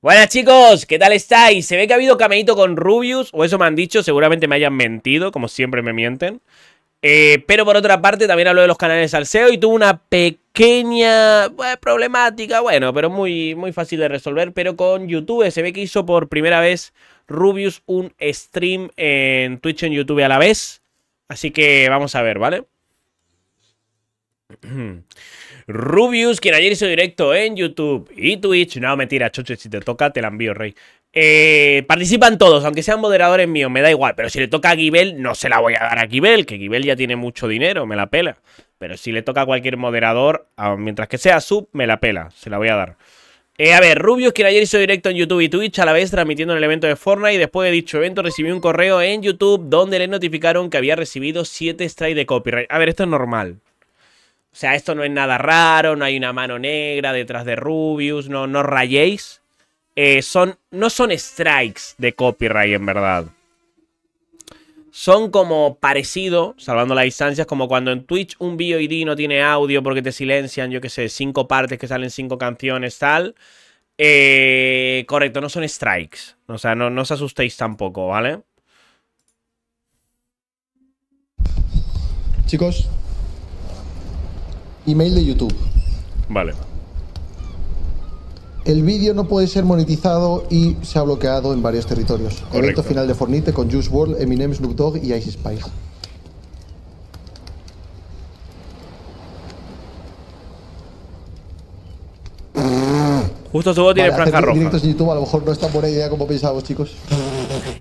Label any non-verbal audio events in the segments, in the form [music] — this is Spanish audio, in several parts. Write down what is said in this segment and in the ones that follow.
Buenas chicos, ¿qué tal estáis? Se ve que ha habido cameíto con Rubius, o eso me han dicho, seguramente me hayan mentido, como siempre me mienten. Eh, pero por otra parte, también hablo de los canales Salseo y tuvo una pequeña eh, problemática, bueno, pero muy, muy fácil de resolver. Pero con YouTube se ve que hizo por primera vez Rubius un stream en Twitch y en YouTube a la vez. Así que vamos a ver, ¿vale? Rubius, quien ayer hizo directo en YouTube y Twitch. No, mentira, chocho, si te toca, te la envío, rey. Eh, participan todos, aunque sean moderadores míos, me da igual. Pero si le toca a Gibel, no se la voy a dar a Gibel, que Gibel ya tiene mucho dinero, me la pela. Pero si le toca a cualquier moderador, mientras que sea sub, me la pela, se la voy a dar. Eh, a ver, Rubius, quien ayer hizo directo en YouTube y Twitch, a la vez transmitiendo el evento de Fortnite, y después de dicho evento recibí un correo en YouTube donde le notificaron que había recibido 7 strikes de copyright. A ver, esto es normal. O sea, esto no es nada raro, no hay una mano negra detrás de Rubius, no, no rayéis. Eh, son, no son strikes de copyright en verdad. Son como parecido, salvando las distancias, como cuando en Twitch un ID no tiene audio porque te silencian, yo qué sé, cinco partes que salen cinco canciones, tal. Eh, correcto, no son strikes. O sea, no os asustéis tampoco, ¿vale? Chicos, Email de YouTube. Vale. El vídeo no puede ser monetizado y se ha bloqueado en varios territorios. Correcto. Evento final de Fornite con Juice World, Eminem, Snoop Dogg y Ice Spice. Justo su tiene franja roja. directos en YouTube a lo mejor no es tan buena idea como pensábamos, chicos.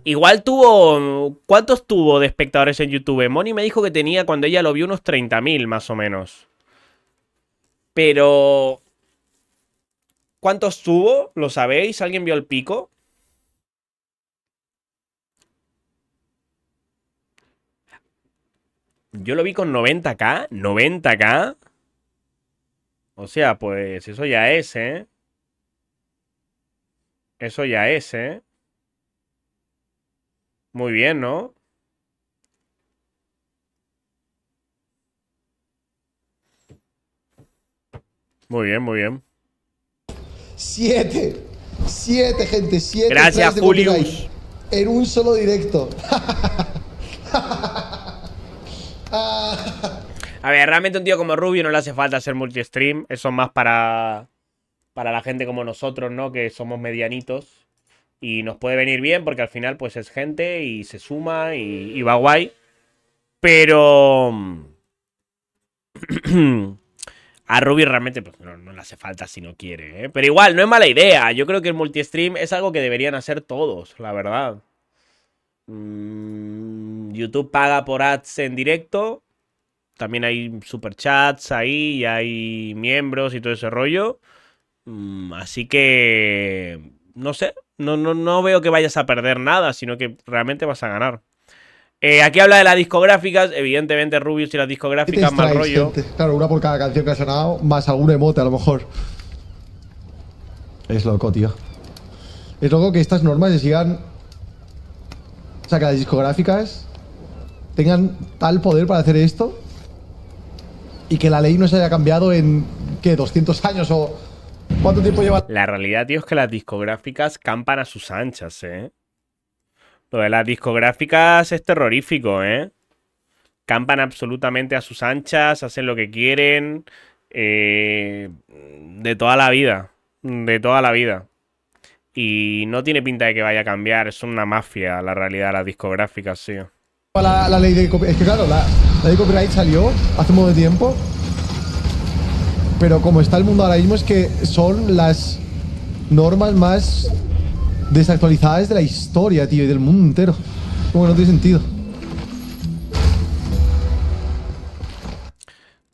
Igual tuvo... ¿Cuántos tuvo de espectadores en YouTube? Moni me dijo que tenía cuando ella lo vio unos 30.000 más o menos. Pero. ¿Cuántos tuvo? ¿Lo sabéis? ¿Alguien vio el pico? Yo lo vi con 90k. 90k. O sea, pues eso ya es, ¿eh? Eso ya es, ¿eh? Muy bien, ¿no? Muy bien, muy bien. Siete. Siete, gente. Siete. Gracias, Julio. En un solo directo. A ver, realmente un tío como Rubio no le hace falta hacer multi-stream. Eso es más para, para la gente como nosotros, ¿no? Que somos medianitos. Y nos puede venir bien porque al final pues es gente y se suma y va guay. Pero... [clears throat] A Ruby realmente pues, no, le hace falta si no quiere, ¿eh? Pero igual, no es mala idea. Yo creo que el multi stream es algo que deberían hacer todos, la verdad. Mm, YouTube paga por ads en directo. También hay superchats ahí y hay miembros y todo ese rollo. Mm, así que... No sé, no, no, no veo que vayas a perder nada, sino que realmente vas a ganar. Eh, aquí habla de las discográficas, evidentemente Rubius y las discográficas, más rollo. Claro, una por cada canción que ha sonado, más algún emote a lo mejor. Es loco, tío. Es loco que estas normas se sigan. O sea, que las discográficas tengan tal poder para hacer esto y que la ley no se haya cambiado en, ¿qué? 200 años o. ¿Cuánto tiempo lleva? La realidad, tío, es que las discográficas campan a sus anchas, ¿eh? Lo de las discográficas es terrorífico, ¿eh? Campan absolutamente a sus anchas, hacen lo que quieren. Eh, de toda la vida. De toda la vida. Y no tiene pinta de que vaya a cambiar. Es una mafia la realidad de las discográficas, sí. La, ley de Es que claro, la, de copyright salió hace un de tiempo. Pero como está el mundo ahora mismo, es que son las normas más desactualizadas de la historia, tío, y del mundo entero. Como no tiene sentido.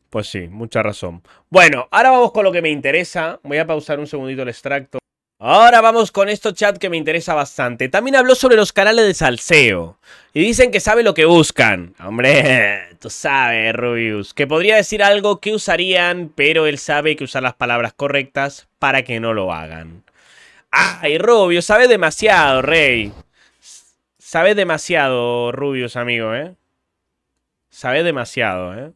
Pues sí, mucha razón. Bueno, ahora vamos con lo que me interesa. Voy a pausar un segundito el extracto. Ahora vamos con esto chat que me interesa bastante. También habló sobre los canales de salseo. Y dicen que sabe lo que buscan. Hombre, tú sabes, Rubius. Que podría decir algo que usarían, pero él sabe que usar las palabras correctas para que no lo hagan. Ay, Rubio, sabe demasiado, Rey. Sabe demasiado, Rubios amigo, ¿eh? Sabe demasiado, ¿eh?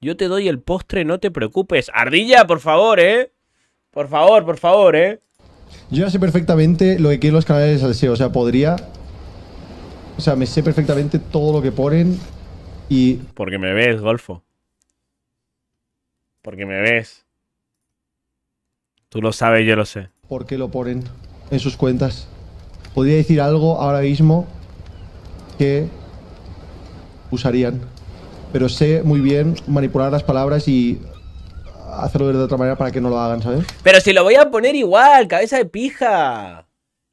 Yo te doy el postre, no te preocupes. Ardilla, por favor, ¿eh? Por favor, por favor, ¿eh? Yo ya sé perfectamente lo que quieren los canales de salseo. O sea, podría... O sea, me sé perfectamente todo lo que ponen y... Porque me ves, Golfo. Porque me ves. Tú lo sabes, yo lo sé. ¿Por qué lo ponen en sus cuentas? ¿Podría decir algo ahora mismo que usarían? Pero sé muy bien manipular las palabras y hacerlo de otra manera para que no lo hagan, ¿sabes? Pero si lo voy a poner igual, cabeza de pija.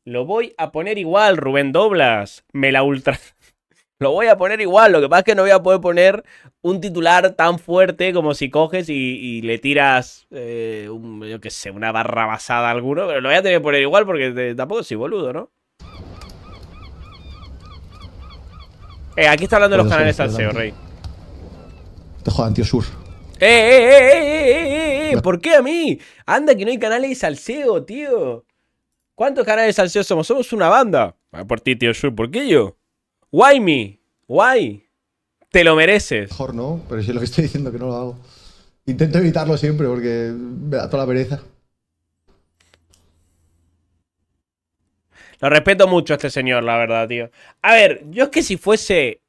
Lo voy a poner igual, Rubén Doblas. Me la ultra. [laughs] lo voy a poner igual, lo que pasa es que no voy a poder poner un titular tan fuerte como si coges y, le tiras, un, yo qué sé, una barra basada a alguno, pero lo voy a tener que poner igual porque tampoco soy boludo, ¿no? Eh, aquí está hablando de los canales Salseo, Rey. Te jodan, tío Sur. ¡Eh, eh, eh, eh, por qué a mí? Anda, que no hay canales de salseo, tío. ¿Cuántos canales de salseo somos? Somos una banda. Por ti, tío Sur, ¿por qué yo? Why me? Why? Te lo mereces. Mejor no, pero si es lo que estoy diciendo que no lo hago. Intento evitarlo siempre porque me da toda la pereza. Lo respeto mucho a este señor, la verdad, tío. A ver, yo es que si fuese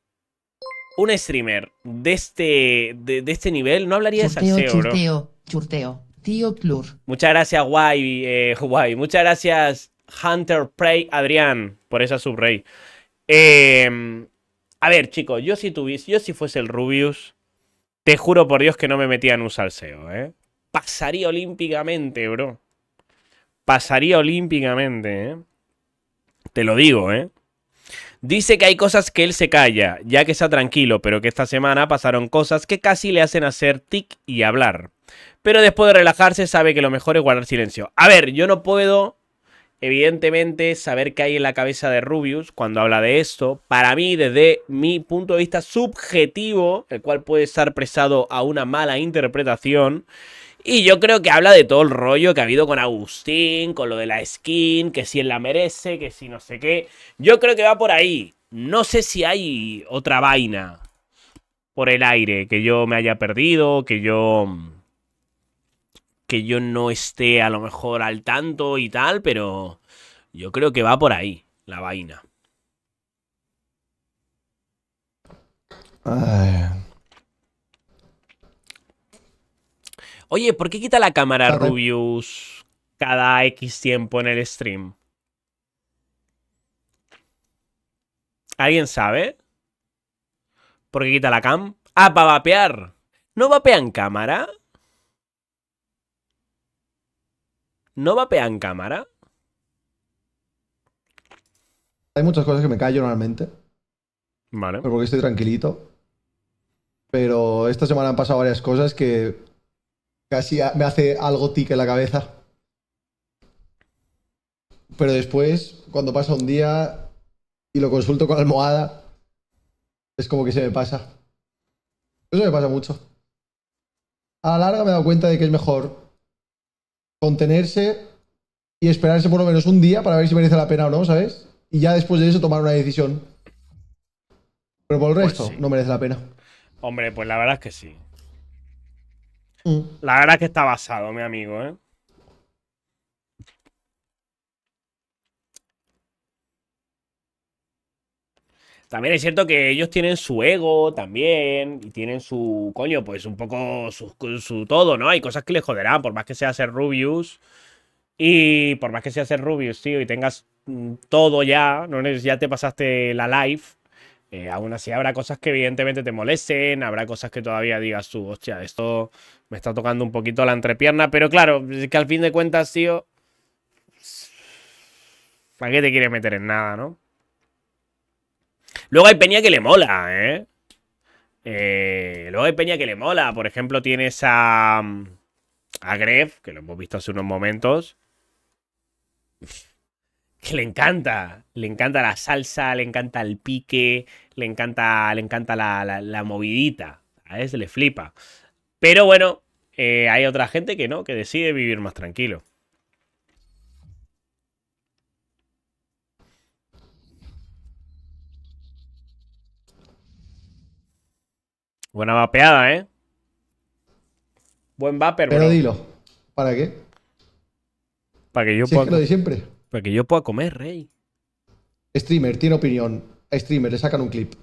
un streamer de este, de, este nivel, no hablaría churteo, de salseo, churteo, Churteo, tío plur. Muchas gracias, guay, eh, guay. Muchas gracias, Hunter Prey Adrián, por esa subrey. Eh, a ver, chicos, yo si tuviese, yo si fuese el Rubius, te juro por Dios que no me metía en un salseo, ¿eh? Pasaría olímpicamente, bro. Pasaría olímpicamente, ¿eh? Te lo digo, ¿eh? Dice que hay cosas que él se calla, ya que está tranquilo, pero que esta semana pasaron cosas que casi le hacen hacer tic y hablar. Pero después de relajarse sabe que lo mejor es guardar silencio. A ver, yo no puedo Evidentemente, saber qué hay en la cabeza de Rubius cuando habla de esto, para mí, desde mi punto de vista subjetivo, el cual puede estar presado a una mala interpretación, y yo creo que habla de todo el rollo que ha habido con Agustín, con lo de la skin, que si él la merece, que si no sé qué. Yo creo que va por ahí. No sé si hay otra vaina por el aire que yo me haya perdido, que yo mm, que yo no esté a lo mejor al tanto y tal, pero yo creo que va por ahí la vaina. Oye, ¿por qué quita la cámara Rubius cada X tiempo en el stream? ¿Alguien sabe? ¿Por qué quita la cam? Ah, para vapear. ¿No vapean cámara? no va en cámara? Hay muchas cosas que me callo normalmente. Vale. porque estoy tranquilito. Pero esta semana han pasado varias cosas que casi me hace algo tic en la cabeza. Pero después, cuando pasa un día y lo consulto con la almohada, es como que se me pasa. Eso me pasa mucho. A la larga me he dado cuenta de que es mejor contenerse y esperarse por lo menos un día para ver si merece la pena o no, ¿sabes? Y ya después de eso tomar una decisión. Pero por el pues resto, no merece la pena. Hombre, pues la verdad es que sí. Mm. La verdad es que está basado, mi amigo, ¿eh? También es cierto que ellos tienen su ego también y tienen su, coño, pues un poco su, todo, ¿no? Hay cosas que les joderán, por más que sea ser Rubius. Y por más que sea ser Rubius, tío, y tengas mm, todo ya, no ya te pasaste la live, eh, aún así habrá cosas que evidentemente te molesten, habrá cosas que todavía digas tú, hostia, esto me está tocando un poquito la entrepierna, pero claro, que al fin de cuentas, tío, ¿para qué te quieres meter en nada, no? Luego hay peña que le mola, ¿eh? ¿eh? luego hay peña que le mola. Por ejemplo, tienes a... A Gref, que lo hemos visto hace unos momentos. [laughs] Que le encanta. Le encanta la salsa, le encanta el pique, le encanta, le encanta la, movidita. A veces le flipa. Pero bueno, eh, hay otra gente que no, que decide vivir más tranquilo. Buena vapeada, ¿eh? Buen vapor, Pero dilo. ¿Para qué? Para que yo pueda. siempre. Para que yo pueda comer, rey. Streamer tiene opinión. A streamer le sacan un clip.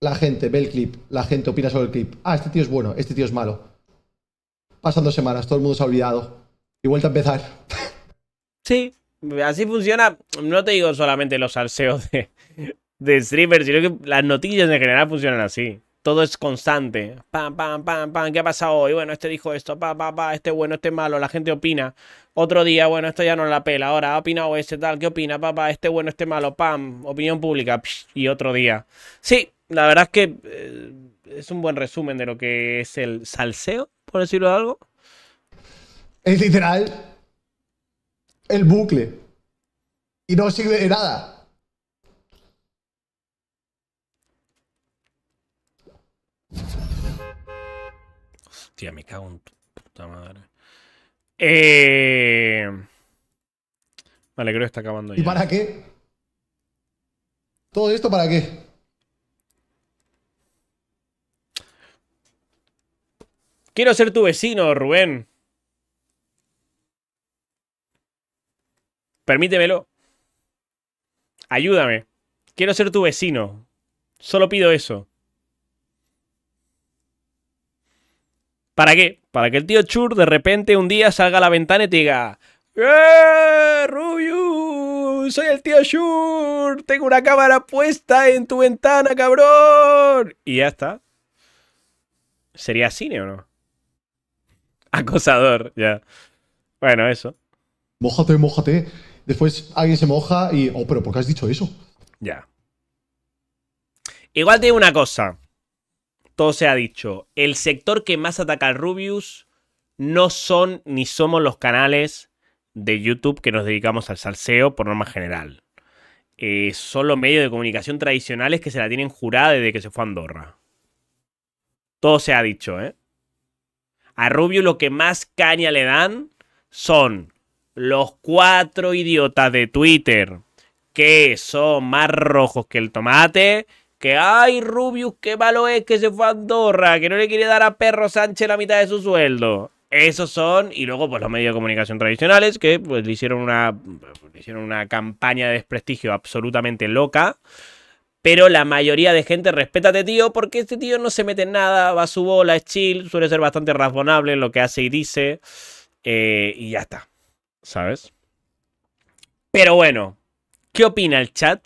La gente ve el clip. La gente opina sobre el clip. Ah, este tío es bueno. Este tío es malo. Pasan dos semanas. Todo el mundo se ha olvidado. Y vuelta a empezar. [laughs] Sí. Así funciona. No te digo solamente los salseos de, streamer, sino que las noticias en general funcionan así todo es constante. Pam, pam, pam, pam, ¿qué ha pasado hoy? Bueno, este dijo esto, pa, pa, pa, este bueno, este malo, la gente opina. Otro día, bueno, esto ya no la pela, ahora ha opinado este tal, ¿qué opina, papá? Este bueno, este malo, pam, opinión pública, y otro día. Sí, la verdad es que eh, es un buen resumen de lo que es el salseo, por decirlo de algo. Es literal el bucle. Y no sirve de nada. me cago en tu puta madre. Eh, vale, creo que está acabando ¿Y ya. ¿Y para qué? ¿Todo esto para qué? Quiero ser tu vecino, Rubén. Permítemelo. Ayúdame. Quiero ser tu vecino. Solo pido eso. ¿Para qué? Para que el tío Chur de repente un día salga a la ventana y te diga ¡Eh, Ruyu! ¡Soy el tío Chur! ¡Tengo una cámara puesta en tu ventana, cabrón! Y ya está. ¿Sería cine o no? [laughs] Acosador, ya. Bueno, eso. Mójate, mójate. Después alguien se moja y... Oh, pero ¿por qué has dicho eso? Ya. Igual te digo una cosa todo se ha dicho. El sector que más ataca al Rubius no son ni somos los canales de YouTube que nos dedicamos al salseo por norma general. Eh, son los medios de comunicación tradicionales que se la tienen jurada desde que se fue a Andorra. Todo se ha dicho, ¿eh? A Rubius lo que más caña le dan son los cuatro idiotas de Twitter que son más rojos que el tomate que ay, Rubius, qué malo es que se fue a Andorra, que no le quiere dar a Perro Sánchez la mitad de su sueldo. Esos son, y luego pues los medios de comunicación tradicionales que pues le hicieron una, hicieron una campaña de desprestigio absolutamente loca. Pero la mayoría de gente respeta a tío porque este tío no se mete en nada, va a su bola, es chill, suele ser bastante razonable en lo que hace y dice. Eh, y ya está, ¿sabes? Pero bueno, ¿qué opina el chat?